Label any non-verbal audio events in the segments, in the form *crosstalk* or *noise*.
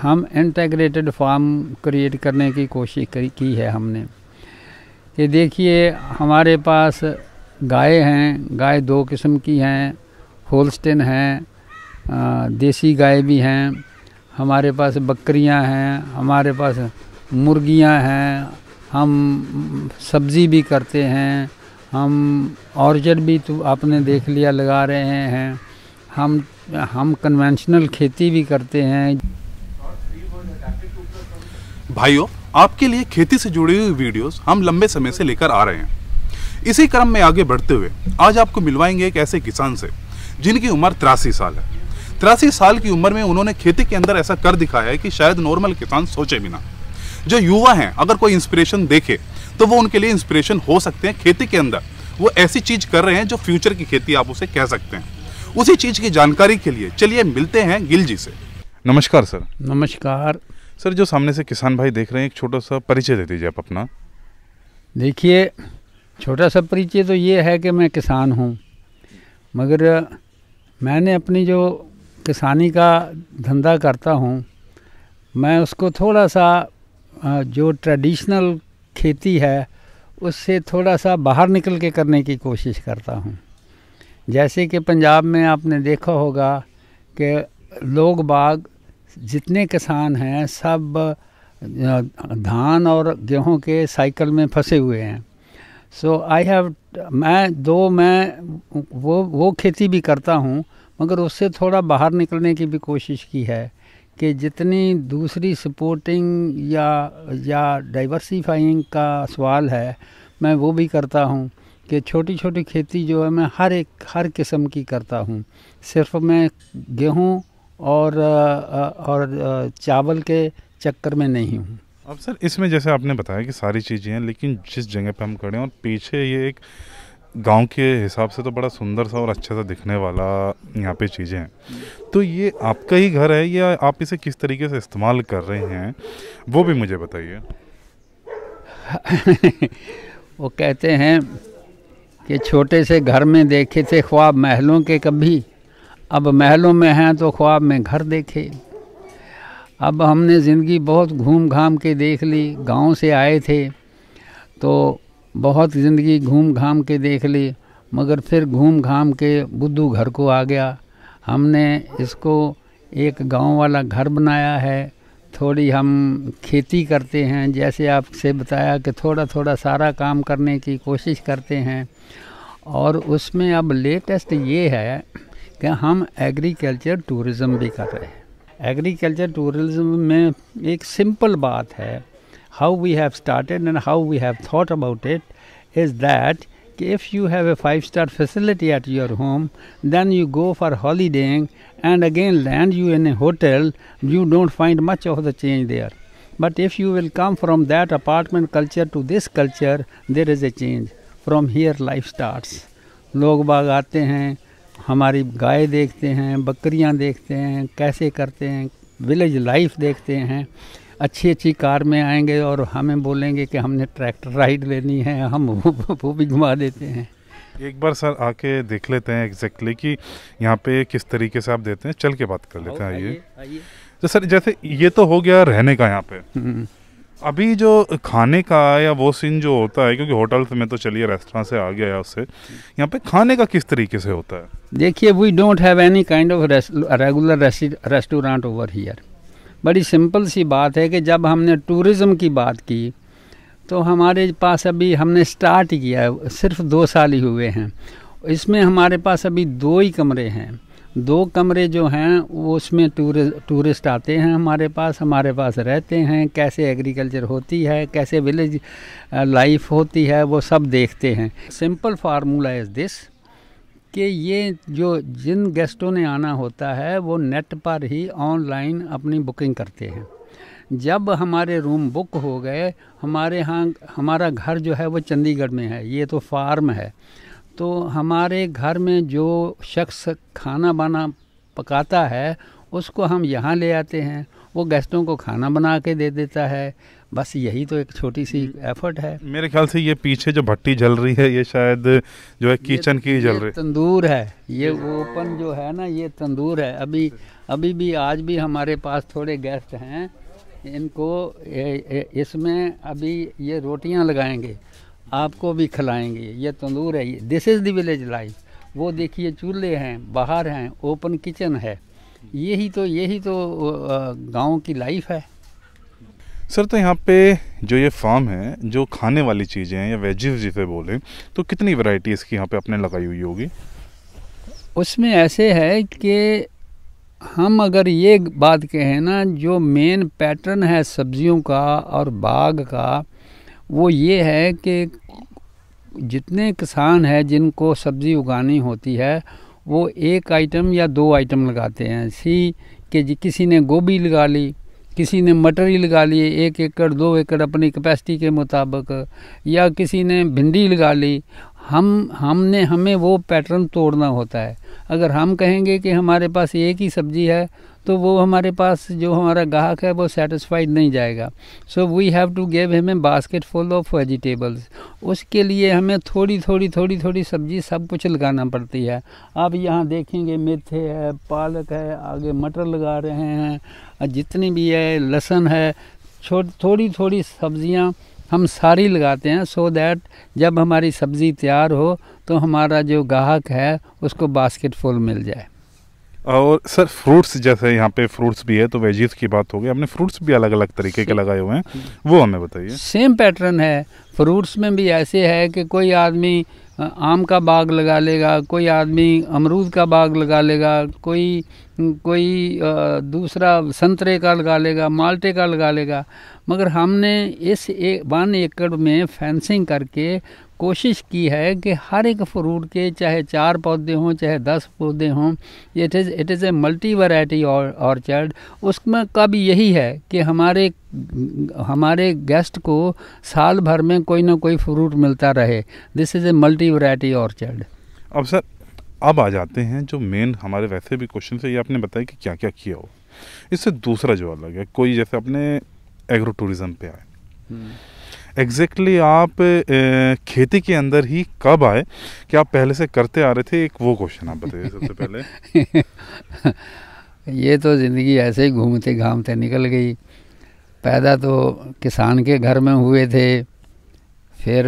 हम integrated farm create करने की कोशिश की है हमने कि देखिए हमारे पास गाय हैं गाय दो किस्म की हैं होलस्टेन हैं देसी गाय भी हैं हमारे पास बकरियां हैं हमारे पास मुर्गियां हैं हम सब्ज़ी भी करते हैं हम ऑर्जर भी तो आपने देख लिया लगा रहे हैं हम हम कन्वेंशनल खेती भी करते हैं भाइयों आपके लिए खेती से जुड़ी हुई वीडियोस हम लंबे समय से लेकर आ रहे हैं इसी क्रम में आगे बढ़ते हुए आज आपको मिलवाएंगे एक ऐसे किसान से जिनकी उम्र तिरासी साल है तिरासी साल की उम्र में उन्होंने खेती के अंदर ऐसा कर दिखाया है कि शायद नॉर्मल किसान सोचे बिना जो युवा हैं अगर कोई इंस्पिरेशन देखे तो वो उनके लिए इंस्पिरेशन हो सकते हैं खेती के अंदर वो ऐसी चीज कर रहे हैं जो फ्यूचर की खेती आप उसे कह सकते हैं उसी चीज की जानकारी के लिए चलिए मिलते हैं गिल जी से नमस्कार सर नमस्कार सर जो सामने से किसान भाई देख रहे हैं एक छोटा सा परिचय दे दीजिए आप अपना देखिए छोटा सा परिचय तो ये है कि मैं किसान हूँ मगर मैंने अपनी जो किसानी का धंधा करता हूँ मैं उसको थोड़ा सा जो ट्रेडिशनल खेती है उससे थोड़ा सा बाहर निकल के करने की कोशिश करता हूँ जैसे कि पंजाब में आपने देखा होगा कि लोग बाग जितने किसान हैं सब धान और गेहूं के साइकिल में फंसे हुए हैं सो आई हैव मैं दो मैं वो वो खेती भी करता हूँ मगर उससे थोड़ा बाहर निकलने की भी कोशिश की है कि जितनी दूसरी सपोर्टिंग या या डाइवर्सिफाइंग का सवाल है मैं वो भी करता हूँ कि छोटी छोटी खेती जो है मैं हर एक हर किस्म की करता हूँ सिर्फ मैं गेहूँ और और चावल के चक्कर में नहीं हूँ अब सर इसमें जैसे आपने बताया कि सारी चीज़ें हैं लेकिन जिस जगह पे हम खड़े हैं और पीछे ये एक गांव के हिसाब से तो बड़ा सुंदर सा और अच्छा सा दिखने वाला यहाँ पे चीज़ें हैं तो ये आपका ही घर है या आप इसे किस तरीके से इस्तेमाल कर रहे हैं वो भी मुझे बताइए *laughs* वो कहते हैं कि छोटे से घर में देखे थे ख्वाब महलों के कभी अब महलों में हैं तो ख्वाब में घर देखे अब हमने ज़िंदगी बहुत घूम घाम के देख ली गांव से आए थे तो बहुत ज़िंदगी घूम घाम के देख ली मगर फिर घूम घाम के बुद्धू घर को आ गया हमने इसको एक गांव वाला घर बनाया है थोड़ी हम खेती करते हैं जैसे आपसे बताया कि थोड़ा थोड़ा सारा काम करने की कोशिश करते हैं और उसमें अब लेटेस्ट ये है कि हम एग्रीकल्चर टूरिज़म भी कर रहे हैं एग्रीकल्चर टूरिज़म में एक सिंपल बात है how we have started and how we have thought about it is that कि if you have a five star facility at your home then you go for holiday and again land you in a hotel you don't find much of the change there but if you will come from that apartment culture to this culture there is a change from here life starts लोग बाग आते हैं हमारी गाय देखते हैं बकरियां देखते हैं कैसे करते हैं विलेज लाइफ देखते हैं अच्छी अच्छी कार में आएंगे और हमें बोलेंगे कि हमने ट्रैक्टर राइड लेनी है हम वो, वो भी घुमा देते हैं एक बार सर आके देख लेते हैं एग्जैक्टली कि यहाँ पे किस तरीके से आप देते हैं चल के बात कर लेते हैं आइए तो सर जैसे ये तो हो गया रहने का यहाँ पे हम्म। अभी जो खाने का या वो सीन जो होता है क्योंकि होटल में तो चलिए रेस्टोरेंट से आ गया है उससे यहाँ पे खाने का किस तरीके से होता है देखिए we don't have any kind of regular restaurant over here बड़ी सिंपल सी बात है कि जब हमने टूरिज़्म की बात की तो हमारे पास अभी हमने स्टार्ट किया सिर्फ दो साल ही हुए हैं इसमें हमारे पास अभी दो ही कमरे हैं दो कमरे जो हैं उसमें टूर टूरिस्ट आते हैं हमारे पास हमारे पास रहते हैं कैसे एग्रीकल्चर होती है कैसे विलेज लाइफ होती है वो सब देखते हैं सिंपल फार्मूला इज़ दिस कि ये जो जिन गेस्टों ने आना होता है वो नेट पर ही ऑनलाइन अपनी बुकिंग करते हैं जब हमारे रूम बुक हो गए हमारे यहाँ हमारा घर जो है वो चंडीगढ़ में है ये तो फार्म है तो हमारे घर में जो शख्स खाना बना पकाता है उसको हम यहाँ ले आते हैं वो गेस्टों को खाना बना के दे देता है बस यही तो एक छोटी सी हम्म। एफर्ट है मेरे ख्याल से ये पीछे जो भट्टी जल रही है ये शायद जो है किचन की जल रही है तंदूर है ये ओपन जो है ना ये तंदूर है अभी अभी भी आज भी हमारे पास थोड़े गेस्ट हैं इनको इसमें अभी ये रोटियां लगाएंगे आपको भी खिलाएंगे ये तंदूर है this is village village life वो देखिए चूल्हे हैं बाहर हैं ओपन किचन है यही तो यही तो गांव की लाइफ है सर तो यहाँ पे जो ये फार्म है जो खाने वाली चीज़ें हैं या वेजिस जिसे बोलें तो कितनी वैरायटी इसकी यहाँ पे आपने लगाई हुई होगी उसमें ऐसे है कि हम अगर ये बात कहें ना जो मेन पैटर्न है सब्जियों का और बाग का वो ये है कि जितने किसान हैं जिनको सब्ज़ी उगानी होती है वो एक आइटम या दो आइटम लगाते हैं सी कि जी किसी ने गोभी लगा ली किसी ने मटर ही लगा लिए एक एकड़ दो एकड़ अपनी कैपेसिटी के मुताबिक या किसी ने भिंडी लगा ली हम हमने हमें वो पैटर्न तोड़ना होता है अगर हम कहेंगे कि हमारे पास एक ही सब्ज़ी है तो वो हमारे पास जो हमारा ग्राहक है वो सेटिस्फाइड नहीं जाएगा so we have to give him a basket full of vegetables उसके लिए हमें थोड़ी थोड़ी थोड़ी थोड़ी सब्जी सब कुछ लगाना पड़ती है आप यहाँ देखेंगे मेथे है पालक है आगे मटर लगा रहे हैं जितनी भी है लहसुन है थोड़ी थोड़ी सब्जियाँ हम सारी लगाते हैं सो so दैट जब हमारी सब्ज़ी तैयार हो तो हमारा जो ग्राहक है उसको बास्केट फुल मिल जाए और सर फ्रूट्स जैसे यहाँ पे फ्रूट्स भी है तो वेजिस की बात हो गई हमने फ्रूट्स भी अलग अलग तरीके के लगाए हुए हैं वो हमें बताइए सेम पैटर्न है फ्रूट्स में भी ऐसे है कि कोई आदमी आम का बाग लगा लेगा कोई आदमी अमरूद का बाग लगा लेगा कोई कोई दूसरा संतरे का लगा लेगा माल्टे का लगा लेगा मगर हमने इस एक वन एकड़ में फेंसिंग करके कोशिश की है कि हर एक फ्रूट के चाहे चार पौधे हों चाहे दस पौधे हों it is it is a multi variety orchard उसमें का भी यही है कि हमारे हमारे गेस्ट को साल भर में कोई ना कोई फ्रूट मिलता रहे this is a multi variety orchard अब सर अब आ जाते हैं जो मेन हमारे वैसे भी क्वेश्चन से ये आपने बताया कि क्या क्या किया हो इससे दूसरा जो अलग है कोई जैसे अपने एग्रो टूरिज्म पे आए एग्जैक्टली hmm. exactly आप खेती के अंदर ही कब आए क्या आप पहले से करते आ रहे थे एक वो क्वेश्चन आप बताइए सबसे पहले *laughs* ये तो ज़िंदगी ऐसे ही घूमते घामते निकल गई पैदा तो किसान के घर में हुए थे फिर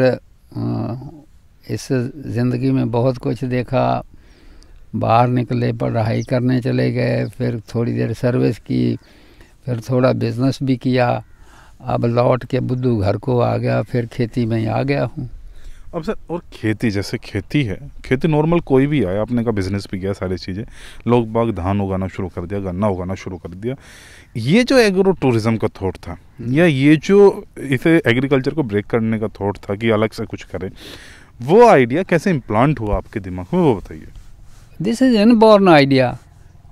इस ज़िंदगी में बहुत कुछ देखा बाहर निकले पढ़ाई करने चले गए फिर थोड़ी देर सर्विस की फिर थोड़ा बिजनेस भी किया अब लौट के बुद्धू घर को आ गया फिर खेती में आ गया हूँ अब सर और खेती जैसे खेती है खेती नॉर्मल कोई भी आया आपने का बिजनेस भी किया सारी चीज़ें लोग बाग धान उगाना शुरू कर दिया गन्ना उगाना शुरू कर दिया ये जो एग्रो टूरिज़्म का थॉट था या ये जो इसे एग्रीकल्चर को ब्रेक करने का थॉट था कि अलग से कुछ करें वो आइडिया कैसे इम्प्लांट हुआ आपके दिमाग में वो बताइए दिस इज़ बॉर्न आइडिया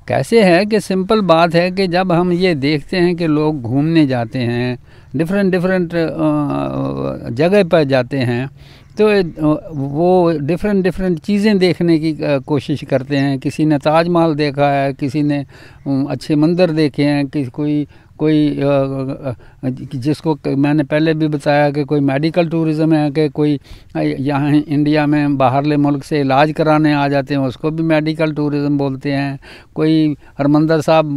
कैसे है कि सिंपल बात है कि जब हम ये देखते हैं कि लोग घूमने जाते हैं डिफरेंट डिफरेंट uh, जगह पर जाते हैं तो वो डिफरेंट डिफरेंट चीज़ें देखने की कोशिश करते हैं किसी ने ताजमहल देखा है किसी ने अच्छे मंदिर देखे हैं किसी कोई कोई जिसको मैंने पहले भी बताया कि कोई मेडिकल टूरिज़्म है कि कोई यहाँ इंडिया में बाहरले मुल्क से इलाज कराने आ जाते हैं उसको भी मेडिकल टूरिज़्म बोलते हैं कोई हरमंदर साहब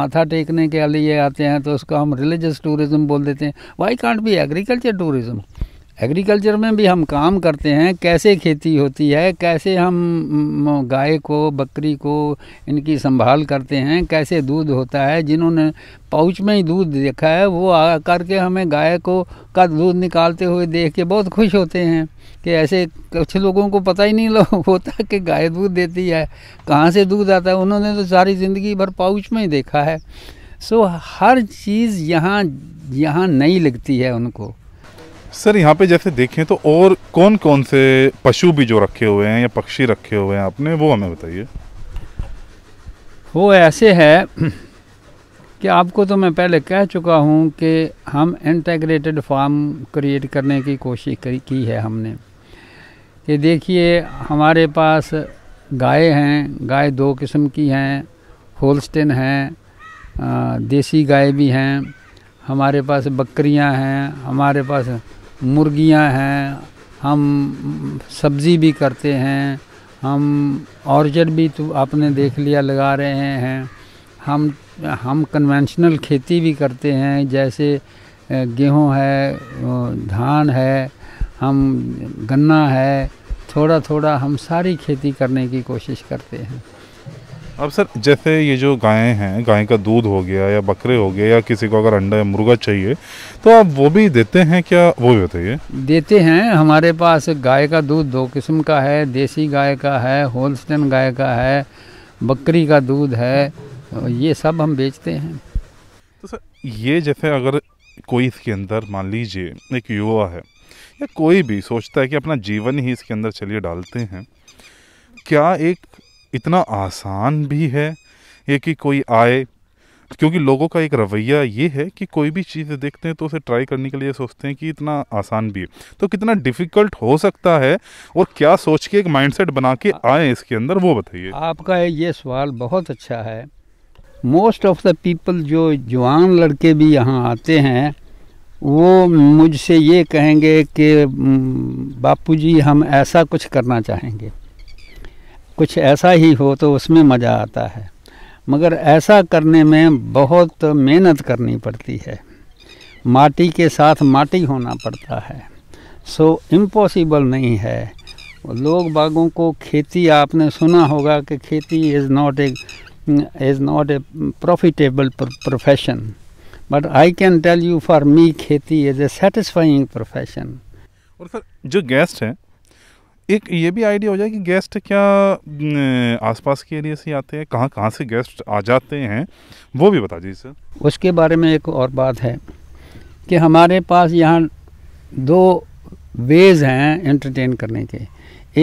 माथा टेकने के लिए आते हैं तो उसको हम रिलीजस टूरिज़्म बोल देते हैं वाई कांट भी एग्रीकल्चर टूरिज़्म एग्रीकल्चर में भी हम काम करते हैं कैसे खेती होती है कैसे हम गाय को बकरी को इनकी संभाल करते हैं कैसे दूध होता है जिन्होंने पाउच में ही दूध देखा है वो आ करके हमें गाय को का दूध निकालते हुए देख के बहुत खुश होते हैं कि ऐसे कुछ लोगों को पता ही नहीं लो *laughs* होता कि गाय दूध देती है कहाँ से दूध आता है उन्होंने तो सारी ज़िंदगी भर पाउच में ही देखा है सो हर चीज़ यहाँ यहाँ नई लगती है उनको सर यहाँ पे जैसे देखें तो और कौन कौन से पशु भी जो रखे हुए हैं या पक्षी रखे हुए हैं आपने वो हमें बताइए वो ऐसे है कि आपको तो मैं पहले कह चुका हूँ कि हम इंटेग्रेटेड फार्म क्रिएट करने की कोशिश की है हमने कि देखिए हमारे पास गाय हैं गाय दो किस्म की हैं होल्स्टन हैं देसी गाय भी हैं हमारे पास बकरियां हैं हमारे पास मुर्गियां हैं हम सब्ज़ी भी करते हैं हम ऑर्चर्ड भी तो आपने देख लिया लगा रहे हैं हम हम कन्वेंशनल खेती भी करते हैं जैसे गेहूं है धान है हम गन्ना है थोड़ा थोड़ा हम सारी खेती करने की कोशिश करते हैं अब सर जैसे ये जो गायें हैं गाय का दूध हो गया या बकरे हो गए या किसी को अगर अंडा या मुर्गा चाहिए तो आप वो भी देते हैं क्या वो भी बताइए देते हैं हमारे पास गाय का दूध दो किस्म का है देसी गाय का है होलस्टन गाय का है बकरी का दूध है ये सब हम बेचते हैं तो सर ये जैसे अगर कोई इसके अंदर मान लीजिए एक युवा है या कोई भी सोचता है कि अपना जीवन ही इसके अंदर चलिए डालते हैं क्या एक इतना आसान भी है ये कि कोई आए क्योंकि लोगों का एक रवैया ये है कि कोई भी चीज़ देखते हैं तो उसे ट्राई करने के लिए सोचते हैं कि इतना आसान भी है तो कितना डिफ़िकल्ट हो सकता है और क्या सोच के एक माइंडसेट बना के आए इसके अंदर वो बताइए आपका ये सवाल बहुत अच्छा है मोस्ट ऑफ द पीपल जो जवान लड़के भी यहाँ आते हैं वो मुझसे ये कहेंगे कि बापू जी हम ऐसा कुछ करना चाहेंगे कुछ ऐसा ही हो तो उसमें मज़ा आता है मगर ऐसा करने में बहुत मेहनत करनी पड़ती है माटी के साथ माटी होना पड़ता है सो इम्पॉसिबल नहीं है लोग बागों को खेती आपने सुना होगा कि खेती is not a is not a profitable profession but I can tell you for me खेती इज़ ए सेटिस्फाइंग प्रोफेशन और सर जो गेस्ट हैं एक ये भी आइडिया हो जाए कि गेस्ट क्या आसपास के एरिया से आते हैं कहाँ कहाँ से गेस्ट आ जाते हैं वो भी बता दीजिए सर उसके बारे में एक और बात है कि हमारे पास यहाँ दो वेज़ हैं एंटरटेन करने के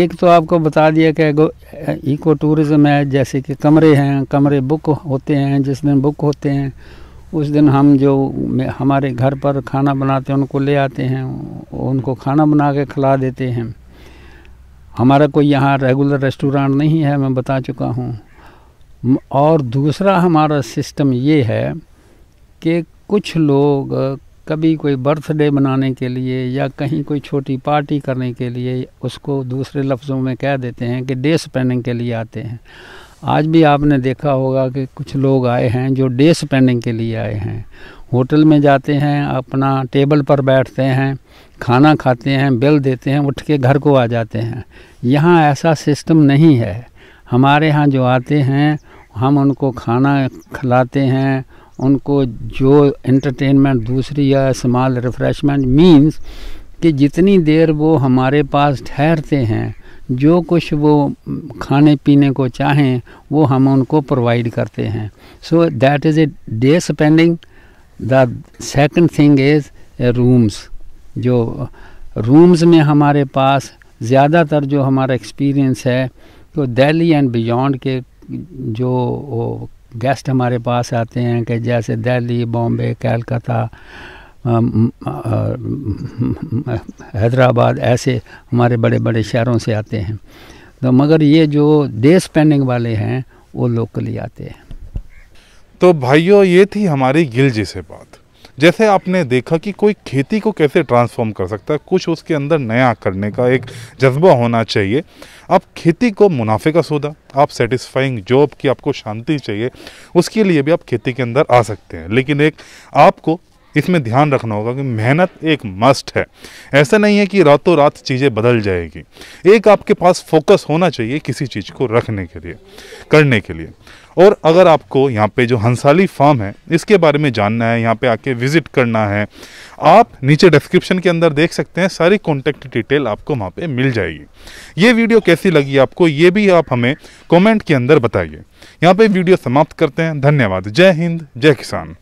एक तो आपको बता दिया कि इको टूरिज़म है जैसे कि कमरे हैं कमरे बुक होते हैं जिस दिन बुक होते हैं उस दिन हम जो हमारे घर पर खाना बनाते हैं उनको ले आते हैं उनको खाना बना के खिला देते हैं हमारा कोई यहाँ रेगुलर रेस्टोरेंट नहीं है मैं बता चुका हूँ और दूसरा हमारा सिस्टम ये है कि कुछ लोग कभी कोई बर्थडे मनाने के लिए या कहीं कोई छोटी पार्टी करने के लिए उसको दूसरे लफ्ज़ों में कह देते हैं कि डे स्पेंडिंग के लिए आते हैं आज भी आपने देखा होगा कि कुछ लोग आए हैं जो डे स्पेंडिंग के लिए आए हैं होटल में जाते हैं अपना टेबल पर बैठते हैं खाना खाते हैं बिल देते हैं उठ के घर को आ जाते हैं यहाँ ऐसा सिस्टम नहीं है हमारे यहाँ जो आते हैं हम उनको खाना खिलाते हैं उनको जो एंटरटेनमेंट दूसरी या स्मॉल रिफ़्रेशमेंट मींस कि जितनी देर वो हमारे पास ठहरते हैं जो कुछ वो खाने पीने को चाहें वो हम उनको प्रोवाइड करते हैं so that is a day spending the second thing is rooms जो रूम्स में हमारे पास ज़्यादातर जो हमारा एक्सपीरियंस है तो दिल्ली एंड बियॉन्ड के जो गेस्ट हमारे पास आते हैं कि जैसे दिल्ली बॉम्बे कैलकाता हैदराबाद ऐसे हमारे बड़े बड़े शहरों से आते हैं तो मगर ये जो डे स्पेंडिंग वाले हैं वो लोकली आते हैं तो भाइयों ये थी हमारी गिलजी से बात जैसे आपने देखा कि कोई खेती को कैसे ट्रांसफॉर्म कर सकता है कुछ उसके अंदर नया करने का एक जज्बा होना चाहिए आप खेती को मुनाफे का सौदा आप सेटिस्फाइंग जॉब की आपको शांति चाहिए उसके लिए भी आप खेती के अंदर आ सकते हैं लेकिन एक आपको इसमें ध्यान रखना होगा कि मेहनत एक मस्ट है ऐसा नहीं है कि रातों रात चीज़ें बदल जाएगी एक आपके पास फोकस होना चाहिए किसी चीज़ को रखने के लिए करने के लिए और अगर आपको यहाँ पे जो हंसाली फार्म है इसके बारे में जानना है यहाँ पे आके विज़िट करना है आप नीचे डिस्क्रिप्शन के अंदर देख सकते हैं सारी कॉन्टैक्ट डिटेल आपको वहाँ पे मिल जाएगी ये वीडियो कैसी लगी आपको ये भी आप हमें कमेंट के अंदर बताइए यहाँ पे वीडियो समाप्त करते हैं धन्यवाद जय हिंद जय किसान